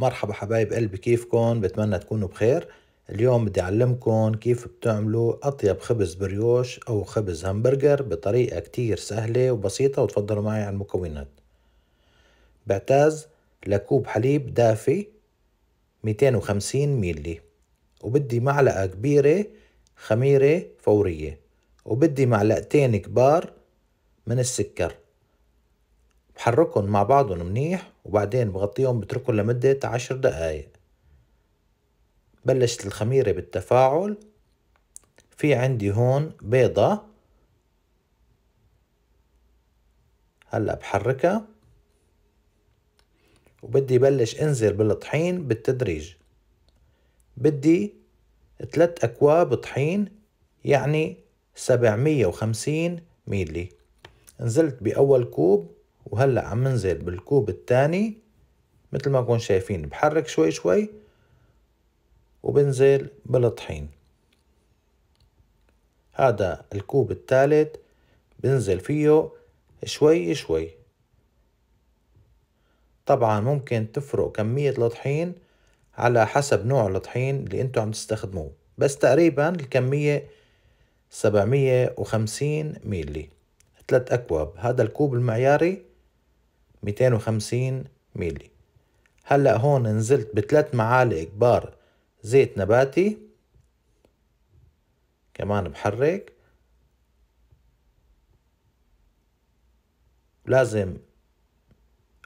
مرحبا حبايب قلبي كيفكن بتمنى تكونوا بخير اليوم بدي أعلمكن كيف بتعملوا أطيب خبز بريوش أو خبز همبرجر بطريقة كتير سهلة وبسيطة وتفضلوا معي على المكونات بعتاز لكوب حليب دافي 250 ميلي وبدي معلقة كبيرة خميرة فورية وبدي معلقتين كبار من السكر بحركهم مع بعضهم منيح وبعدين بغطيهم بتركهم لمدة عشر دقايق بلشت الخميرة بالتفاعل في عندي هون بيضة هلأ بحركها وبدي بلش انزل بالطحين بالتدريج بدي ثلاث أكواب طحين يعني سبعمية وخمسين ميلي نزلت بأول كوب وهلأ عم ننزل بالكوب الثاني مثل ما كون شايفين بحرك شوي شوي وبنزل بالطحين هذا الكوب الثالث بنزل فيه شوي شوي طبعا ممكن تفرق كمية الطحين على حسب نوع الطحين اللي انتو عم تستخدموه بس تقريبا الكمية سبعمية وخمسين ميلي ثلاث أكواب هذا الكوب المعياري 250 ميلي هلأ هون نزلت بثلاث معالق كبار زيت نباتي كمان بحرك لازم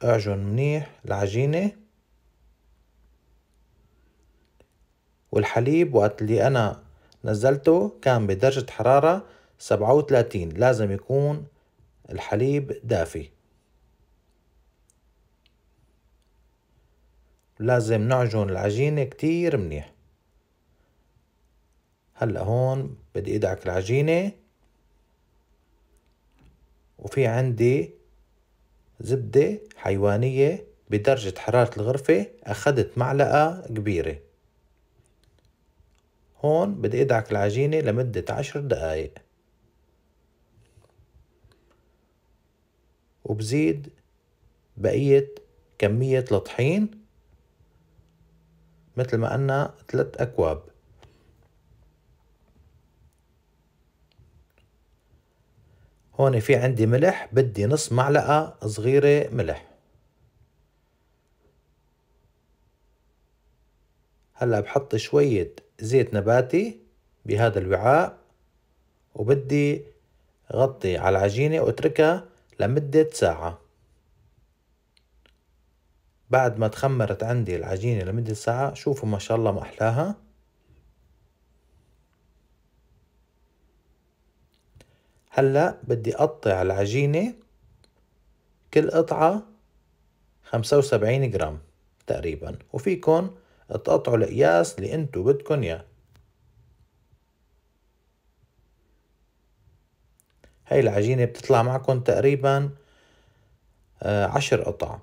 اعجن منيح العجينة والحليب وقت اللي انا نزلته كان بدرجة حرارة سبعة وتلاتين لازم يكون الحليب دافي لازم نعجن العجينة كتير منيح هلأ هون بدي أدعك العجينة وفي عندي زبدة حيوانية بدرجة حرارة الغرفة اخدت معلقة كبيرة هون بدي أدعك العجينة لمدة عشر دقايق وبزيد بقية كمية الطحين مثل ما قلنا ثلاث أكواب هون في عندي ملح بدي نص معلقة صغيرة ملح هلا بحط شوية زيت نباتي بهذا الوعاء وبدي غطي على العجينة واتركها لمدة ساعة بعد ما تخمرت عندي العجينة لمدة ساعة شوفوا ما شاء الله ما أحلاها هلا بدي أقطع العجينة كل قطعة خمسة وسبعين جرام تقريبا وفيكن تقطعوا القياس اللي انتو بدكن إياه هاي العجينة بتطلع معكن تقريبا آه، عشر قطع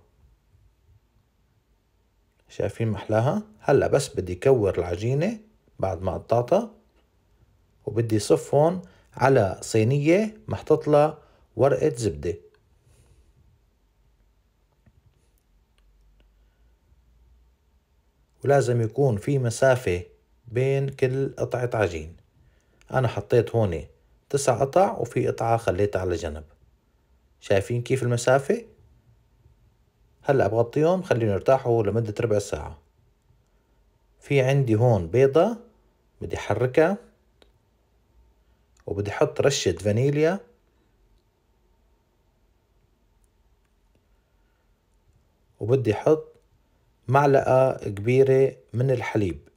شايفين محلاها هلا بس بدي كور العجينة بعد ما قطعتها وبدي صف هون على صينية محطط لها ورقة زبدة ولازم يكون في مسافة بين كل قطعة عجين أنا حطيت هون تسع قطع وفي قطعة خليتها على جنب شايفين كيف المسافة؟ هلا بغطيهم خليهم يرتاحوا لمدة ربع ساعة في عندي هون بيضة بدي احركها وبدي احط رشة فانيليا وبدي احط معلقة كبيرة من الحليب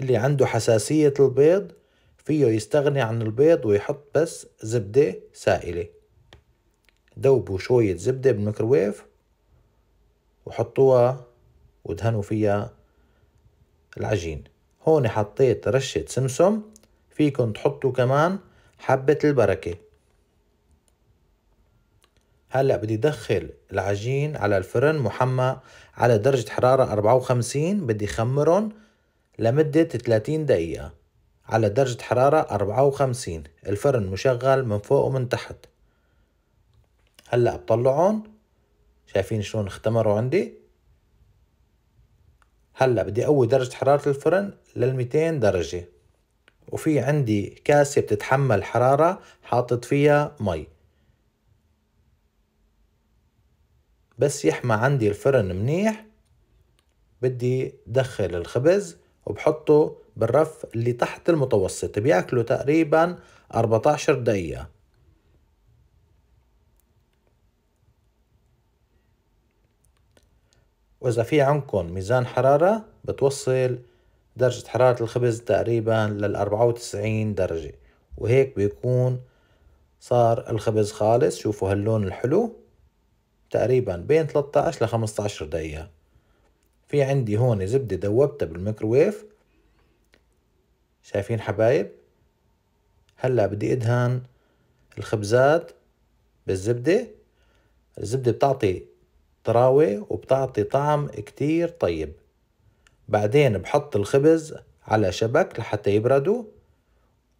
اللي عنده حساسية البيض فيه يستغني عن البيض ويحط بس زبدة سائلة ذوبوا شوية زبدة بالميكروويف وحطوها ودهنوا فيها العجين هون حطيت رشة سمسم فيكن تحطوا كمان حبة البركة هلأ بدي دخل العجين على الفرن محمى على درجة حرارة 54 بدي خمرهم لمدة 30 دقيقة على درجة حرارة أربعة وخمسين الفرن مشغل من فوق ومن تحت هلأ بطلعون شايفين شلون اختمروا عندي هلأ بدي أقوي درجة حرارة الفرن للميتين درجة وفي عندي كاسة بتتحمل حرارة حاطط فيها مي بس يحمى عندي الفرن منيح بدي دخل الخبز وبحطه بالرف اللي تحت المتوسط بياكله تقريبا 14 دقيقة وإذا في عندكم ميزان حرارة بتوصل درجة حرارة الخبز تقريبا للأربعة وتسعين درجة وهيك بيكون صار الخبز خالص شوفوا هاللون الحلو تقريبا بين 13 ل 15 دقيقة في عندي هون زبدة دوبتها بالميكروويف شايفين حبايب هلا بدي ادهن الخبزات بالزبدة الزبدة بتعطي طراوة وبتعطي طعم كتير طيب بعدين بحط الخبز على شبك لحتى يبردوا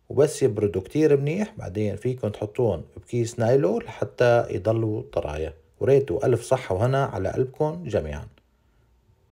وبس يبردوا كتير منيح بعدين فيكم تحطون بكيس نايلو لحتى يضلوا طرايا وريتوا ألف صحة وهنا على قلبكم جميعاً